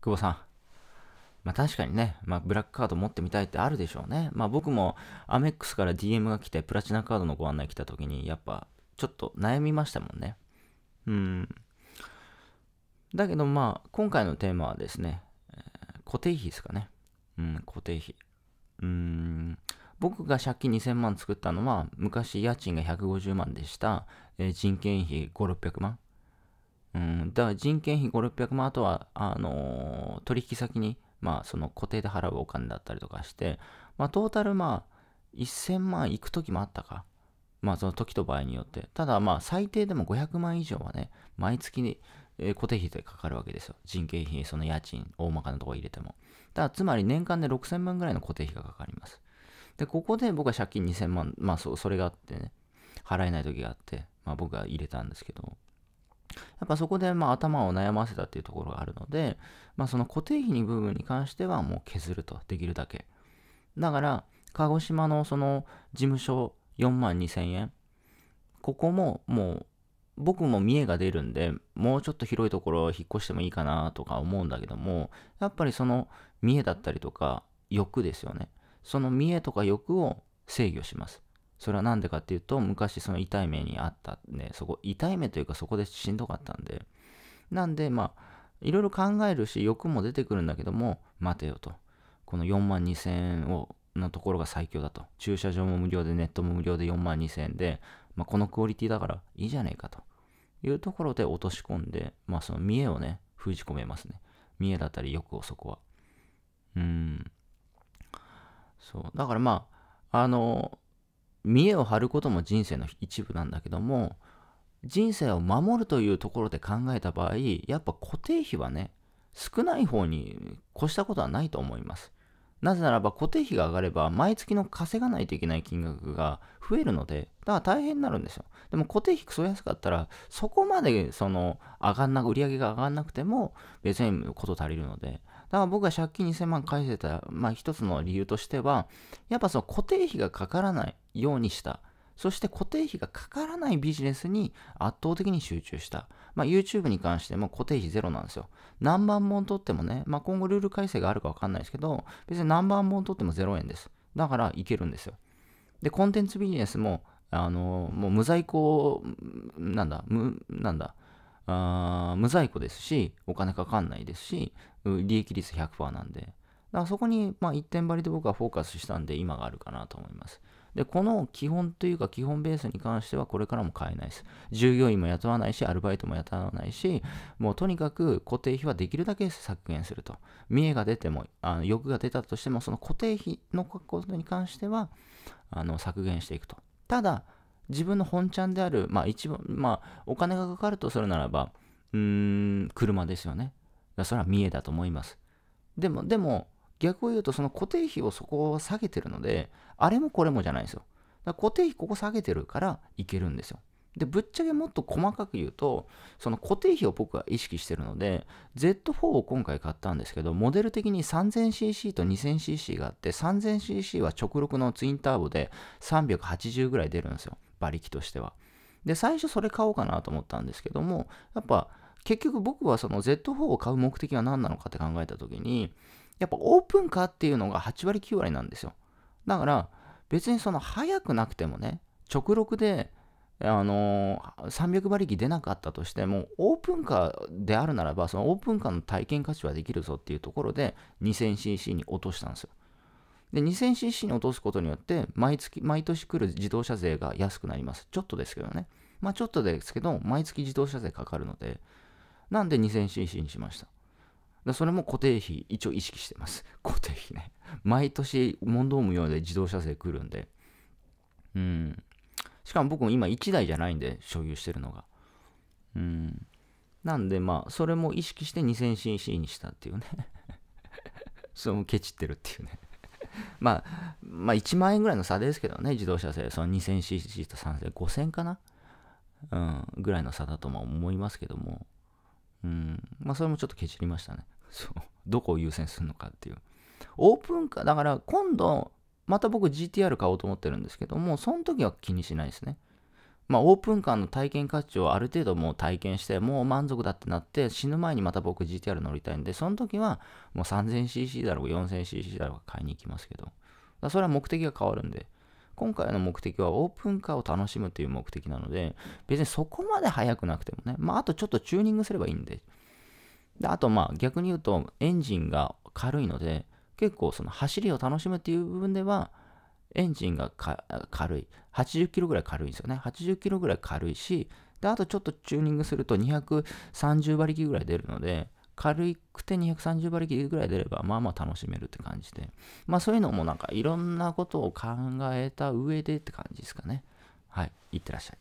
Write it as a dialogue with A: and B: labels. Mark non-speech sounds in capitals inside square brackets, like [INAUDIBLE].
A: 久保さん。まあ確かにね、まあブラックカード持ってみたいってあるでしょうね。まあ僕もアメックスから DM が来てプラチナカードのご案内来た時にやっぱちょっと悩みましたもんね。うん。だけどまあ今回のテーマはですね、えー、固定費ですかね。うん、固定費。うん。僕が借金2000万作ったのは昔家賃が150万でした。えー、人件費5、600万。うん、だから人件費5、600万、あとは、あのー、取引先に、まあ、その固定で払うお金だったりとかして、まあ、トータル、まあ、1000万いく時もあったか。まあ、その時と場合によって。ただ、まあ、最低でも500万以上はね、毎月に、えー、固定費でかかるわけですよ。人件費、その家賃、大まかなところ入れても。だつまり年間で6000万ぐらいの固定費がかかります。で、ここで僕は借金2000万、まあ、そそれがあってね、払えない時があって、まあ、僕は入れたんですけど、やっぱそこでまあ頭を悩ませたっていうところがあるので、まあ、その固定費に部分に関してはもう削ると、できるだけ。だから、鹿児島のその事務所4万2千円、ここももう僕も見栄が出るんで、もうちょっと広いところを引っ越してもいいかなとか思うんだけども、やっぱりその見栄だったりとか欲ですよね。その見栄とか欲を制御します。それは何でかっていうと昔その痛い目にあったねそこ痛い目というかそこでしんどかったんでなんでまあいろいろ考えるし欲も出てくるんだけども待てよとこの4万2000円をのところが最強だと駐車場も無料でネットも無料で4万2000円で、まあ、このクオリティだからいいじゃねえかというところで落とし込んでまあその見栄をね封じ込めますね見栄だったり欲をそこはうんそうだからまああの見栄を張ることも人生の一部なんだけども人生を守るというところで考えた場合やっぱ固定費はね少ない方に越したことはないと思いますなぜならば固定費が上がれば毎月の稼がないといけない金額が増えるのでだから大変になるんですよでも固定費クソ安かったらそこまでその上がんな売り上げが上がんなくても別にこと足りるのでだから僕が借金2000万返せた、まあ一つの理由としては、やっぱその固定費がかからないようにした。そして固定費がかからないビジネスに圧倒的に集中した。まあ、YouTube に関しても固定費ゼロなんですよ。何万本取ってもね、まあ、今後ルール改正があるかわかんないですけど、別に何万本取っても0円です。だからいけるんですよ。で、コンテンツビジネスも、あの、もう無在庫、なんだ、無、なんだ、あ無在庫ですし、お金かかんないですし、利益率100%なんで。だからそこに、まあ、1点張りで僕はフォーカスしたんで、今があるかなと思います。で、この基本というか、基本ベースに関しては、これからも変えないです。従業員も雇わないし、アルバイトも雇わないし、もうとにかく固定費はできるだけ削減すると。見栄が出ても、あの欲が出たとしても、その固定費のことに関しては、あの削減していくと。ただ、自分の本ちゃんである、まあ一番、まあお金がかかるとするならば、うーん、車ですよね。それは見えだと思います。でも、でも、逆を言うとその固定費をそこを下げてるので、あれもこれもじゃないんですよ。だ固定費ここ下げてるからいけるんですよ。で、ぶっちゃけもっと細かく言うと、その固定費を僕は意識してるので、Z4 を今回買ったんですけど、モデル的に 3000cc と 2000cc があって、3000cc は直録のツインターボで380ぐらい出るんですよ。馬力としては。で、最初それ買おうかなと思ったんですけども、やっぱ結局僕はその Z4 を買う目的は何なのかって考えた時に、やっぱオープンカーっていうのが8割9割なんですよ。だから別にその速くなくてもね、直録であのー、300馬力出なかったとしてもオープンカーであるならばそのオープンカーの体験価値はできるぞっていうところで 2000cc に落としたんですよで、2000cc に落とすことによって、毎月、毎年来る自動車税が安くなります。ちょっとですけどね。まあちょっとですけど、毎月自動車税かかるので、なんで 2000cc にしました。それも固定費、一応意識してます。[LAUGHS] 固定費ね。毎年、問答無用で自動車税来るんで。うん。しかも僕も今1台じゃないんで、所有してるのが。うん。なんでまあ、それも意識して 2000cc にしたっていうね [LAUGHS] それもケチってるっていうね [LAUGHS] まあ、まあ、1万円ぐらいの差ですけどね、自動車税、その 2000cc と 3000cc、5000かなうん、ぐらいの差だとも思いますけども、うん、まあ、それもちょっとケチりましたね。[LAUGHS] そう、どこを優先するのかっていう。オープンカー、だから今度、また僕 GTR 買おうと思ってるんですけども、その時は気にしないですね。まあ、オープンカーの体験価値をある程度もう体験して、もう満足だってなって、死ぬ前にまた僕 GTR 乗りたいんで、その時はもう 3000cc だろうが 4000cc だろうが買いに行きますけど、だそれは目的が変わるんで、今回の目的はオープンカーを楽しむという目的なので、別にそこまで速くなくてもね、まあ、あとちょっとチューニングすればいいんで、であとまあ逆に言うとエンジンが軽いので、結構その走りを楽しむっていう部分では、エンジンが軽い。80キロぐらい軽いんですよね。80キロぐらい軽いし、で、あとちょっとチューニングすると230馬力ぐらい出るので、軽くて230馬力ぐらい出れば、まあまあ楽しめるって感じで。まあそういうのもなんかいろんなことを考えた上でって感じですかね。はい。いってらっしゃい。